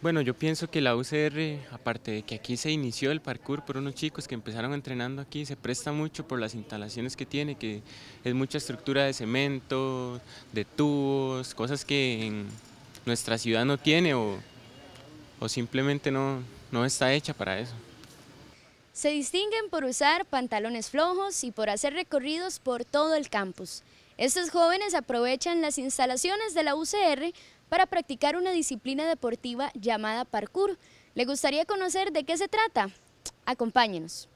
Bueno, yo pienso que la UCR, aparte de que aquí se inició el parkour por unos chicos que empezaron entrenando aquí, se presta mucho por las instalaciones que tiene, que es mucha estructura de cemento, de tubos, cosas que nuestra ciudad no tiene o, simplemente no, no está hecha para eso. Se distinguen por usar pantalones flojos y por hacer recorridos por todo el campus. Estos jóvenes aprovechan las instalaciones de la UCR para practicar una disciplina deportiva llamada parkour. ¿Le gustaría conocer de qué se trata? Acompáñenos.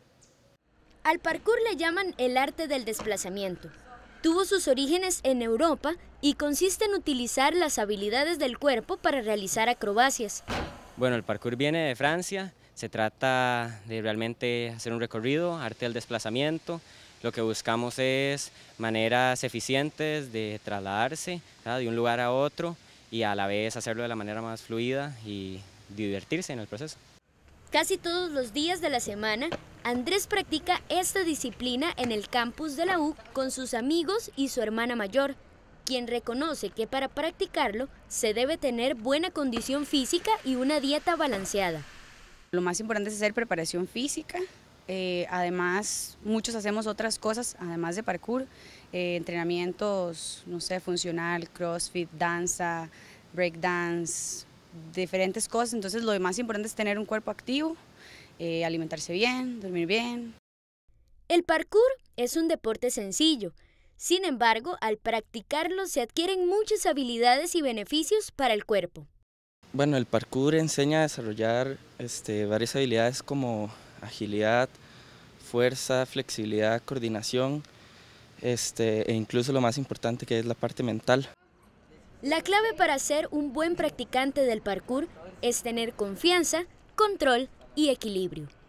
Al parkour le llaman el arte del desplazamiento. Tuvo sus orígenes en Europa y consiste en utilizar las habilidades del cuerpo para realizar acrobacias. Bueno, el parkour viene de Francia, se trata de realmente hacer un recorrido, arte del desplazamiento. Lo que buscamos es maneras eficientes de trasladarse de un lugar a otro y a la vez hacerlo de la manera más fluida y divertirse en el proceso. Casi todos los días de la semana, Andrés practica esta disciplina en el campus de la U con sus amigos y su hermana mayor, quien reconoce que para practicarlo se debe tener buena condición física y una dieta balanceada. Lo más importante es hacer preparación física, eh, además, muchos hacemos otras cosas, además de parkour, eh, entrenamientos, no sé, funcional, crossfit, danza, breakdance, diferentes cosas. Entonces, lo más importante es tener un cuerpo activo, eh, alimentarse bien, dormir bien. El parkour es un deporte sencillo. Sin embargo, al practicarlo se adquieren muchas habilidades y beneficios para el cuerpo. Bueno, el parkour enseña a desarrollar este, varias habilidades como agilidad, fuerza, flexibilidad, coordinación este, e incluso lo más importante que es la parte mental. La clave para ser un buen practicante del parkour es tener confianza, control y equilibrio.